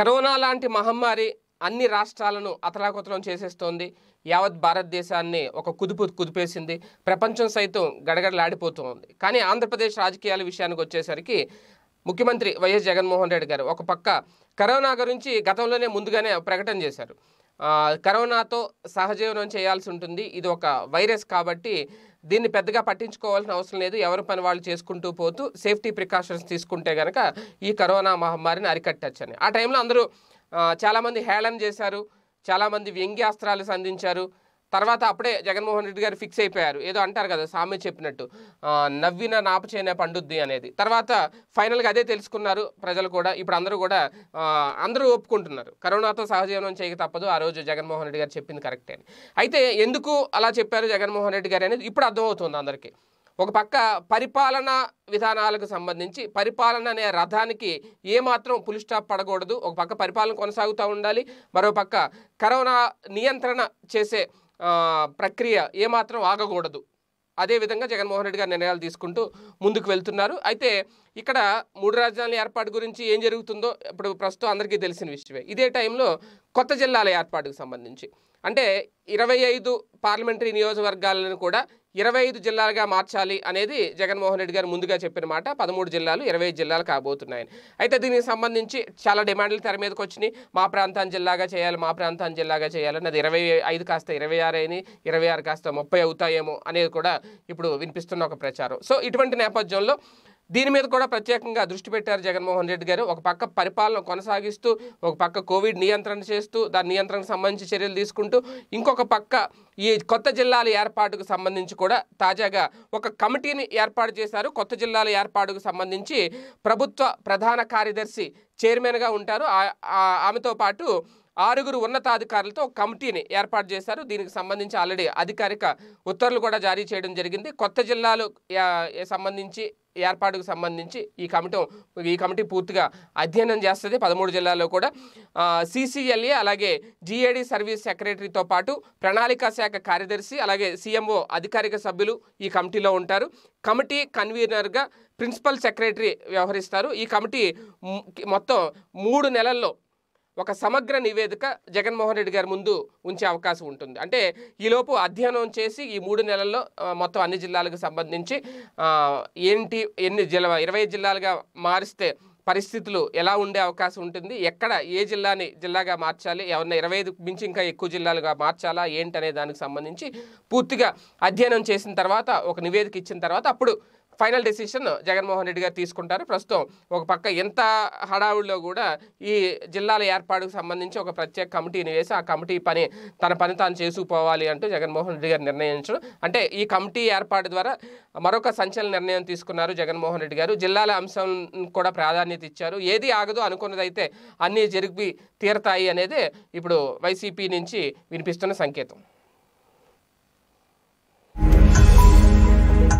corona లాంటి మహమ్మారి అన్ని రాష్ట్రాలను అతలాకుతలం చేసేస్తోంది యావత్ భారతదేశాన్ని ఒక కుదుపు కుదిపేసింది ప్రపంచం సైతం గడగడలాడిపోతుంది కానీ ఆంధ్రప్రదేశ్ రాజకీయాల విషయానికి వచ్చేసరికి ముఖ్యమంత్రి వైఎస్ జగన్మోహన్ రెడ్డి గారు ఒక పక్క కరోనా గురించి గతంలోనే ముందుగానే ప్రకటన చేశారు కరోనాతో సహజీవనం చేయాల్సి ఉంటుంది ఇది ఒక వైరస్ కాబట్టి దీన్ని పెద్దగా పట్టించుకోవాల్సిన అవసరం లేదు ఎవరి పని వాళ్ళు చేసుకుంటూ పోతూ సేఫ్టీ ప్రికాషన్స్ తీసుకుంటే కనుక ఈ కరోనా మహమ్మారిని అరికట్టచ్చు అని ఆ టైంలో అందరూ చాలామంది హేళన చేశారు చాలామంది వ్యంగ్యాస్త్రాలు సంధించారు తర్వాత అప్పుడే జగన్మోహన్ రెడ్డి గారు ఫిక్స్ అయిపోయారు ఏదో అంటారు కదా సామె చెప్పినట్టు నవ్విన నాపచేనే పండుద్ది అనేది తర్వాత ఫైనల్గా అదే తెలుసుకున్నారు ప్రజలు కూడా ఇప్పుడు అందరూ కూడా అందరూ ఒప్పుకుంటున్నారు కరోనాతో సహజీవనం చేయక తప్పదు ఆ రోజు జగన్మోహన్ రెడ్డి గారు చెప్పింది కరెక్టే అని అయితే ఎందుకు అలా చెప్పారు జగన్మోహన్ రెడ్డి గారు అనేది ఇప్పుడు అర్థమవుతుంది అందరికీ ఒక పక్క పరిపాలన విధానాలకు సంబంధించి పరిపాలన అనే రథానికి ఏమాత్రం పులిస్టాప్ స్టాప్ పడకూడదు ఒక పక్క పరిపాలన కొనసాగుతూ ఉండాలి మరో పక్క కరోనా నియంత్రణ చేసే ప్రక్రియ ఏమాత్రం ఆగకూడదు అదేవిధంగా జగన్మోహన్ రెడ్డి గారు నిర్ణయాలు తీసుకుంటూ ముందుకు వెళ్తున్నారు అయితే ఇక్కడ మూడు రాజధానుల ఏర్పాటు గురించి ఏం జరుగుతుందో ఇప్పుడు ప్రస్తుతం అందరికీ తెలిసిన విషయమే ఇదే టైంలో కొత్త జిల్లాల ఏర్పాటుకు సంబంధించి అంటే ఇరవై ఐదు పార్లమెంటరీ నియోజకవర్గాలను కూడా ఇరవై ఐదు జిల్లాలుగా మార్చాలి అనేది జగన్మోహన్ రెడ్డి గారు ముందుగా చెప్పిన మాట పదమూడు జిల్లాలు ఇరవై జిల్లాలు కాబోతున్నాయని అయితే దీనికి సంబంధించి చాలా డిమాండ్లు తెర మీదకి వచ్చినాయి మా ప్రాంతాన్ని జిల్లాగా చేయాలి మా ప్రాంతాన్ని జిల్లాగా చేయాలని అది ఇరవై ఐదు కాస్త ఇరవై ఆరు అయిన ఇరవై ఆరు కాస్త ముప్పై అవుతాయేమో అనేది కూడా ఇప్పుడు వినిపిస్తున్న ఒక ప్రచారం సో ఇటువంటి నేపథ్యంలో దీని మీద కూడా ప్రత్యేకంగా దృష్టి పెట్టారు జగన్మోహన్ రెడ్డి గారు ఒక పక్క పరిపాలన కొనసాగిస్తూ ఒక పక్క కోవిడ్ నియంత్రణ చేస్తూ దాని నియంత్రణకు సంబంధించి చర్యలు తీసుకుంటూ ఇంకొక పక్క ఈ కొత్త జిల్లాల ఏర్పాటుకు సంబంధించి కూడా తాజాగా ఒక కమిటీని ఏర్పాటు చేశారు కొత్త జిల్లాల ఏర్పాటుకు సంబంధించి ప్రభుత్వ ప్రధాన కార్యదర్శి చైర్మన్గా ఉంటారు ఆమెతో పాటు ఆరుగురు ఉన్నతాధికారులతో కమిటీని ఏర్పాటు చేశారు దీనికి సంబంధించి ఆల్రెడీ అధికారిక ఉత్తర్వులు కూడా జారీ చేయడం జరిగింది కొత్త జిల్లాలు సంబంధించి ఏర్పాటుకు సంబంధించి ఈ కమిటీ ఈ కమిటీ పూర్తిగా అధ్యయనం చేస్తుంది పదమూడు జిల్లాల్లో కూడా సిసిఎల్ఏ అలాగే జిఏడి సర్వీస్ సెక్రటరీతో పాటు ప్రణాళికా శాఖ కార్యదర్శి అలాగే సీఎంఓ అధికారిక సభ్యులు ఈ కమిటీలో ఉంటారు కమిటీ కన్వీనర్గా ప్రిన్సిపల్ సెక్రటరీ వ్యవహరిస్తారు ఈ కమిటీ మొత్తం మూడు నెలల్లో ఒక సమగ్ర నివేదిక జగన్మోహన్ రెడ్డి గారి ముందు ఉంచే అవకాశం ఉంటుంది అంటే ఈలోపు అధ్యయనం చేసి ఈ మూడు నెలల్లో మొత్తం అన్ని జిల్లాలకు సంబంధించి ఏంటి ఎన్ని జిల్లా ఇరవై జిల్లాలుగా మారిస్తే పరిస్థితులు ఎలా ఉండే అవకాశం ఉంటుంది ఎక్కడ ఏ జిల్లాని జిల్లాగా మార్చాలి ఎవరిన ఇరవై ఐదు మించి ఇంకా ఎక్కువ జిల్లాలుగా మార్చాలా ఏంటనే దానికి సంబంధించి పూర్తిగా అధ్యయనం చేసిన తర్వాత ఒక నివేదిక ఇచ్చిన తర్వాత అప్పుడు ఫైనల్ డెసిషన్ జగన్మోహన్ రెడ్డి గారు తీసుకుంటారు ప్రస్తుతం ఒక పక్క ఎంత హడావుడిలో కూడా ఈ జిల్లాల ఏర్పాటుకు సంబంధించి ఒక ప్రత్యేక కమిటీని వేసి ఆ కమిటీ పని తన పని తాను చేసుకుపోవాలి అంటూ జగన్మోహన్ రెడ్డి గారు నిర్ణయించడం అంటే ఈ కమిటీ ఏర్పాటు ద్వారా మరొక సంచలన నిర్ణయం తీసుకున్నారు జగన్మోహన్ రెడ్డి గారు జిల్లాల అంశం కూడా ప్రాధాన్యత ఇచ్చారు ఏది ఆగదు అనుకున్నదైతే అన్నీ జరిగి తీరతాయి అనేది ఇప్పుడు వైసీపీ నుంచి వినిపిస్తున్న సంకేతం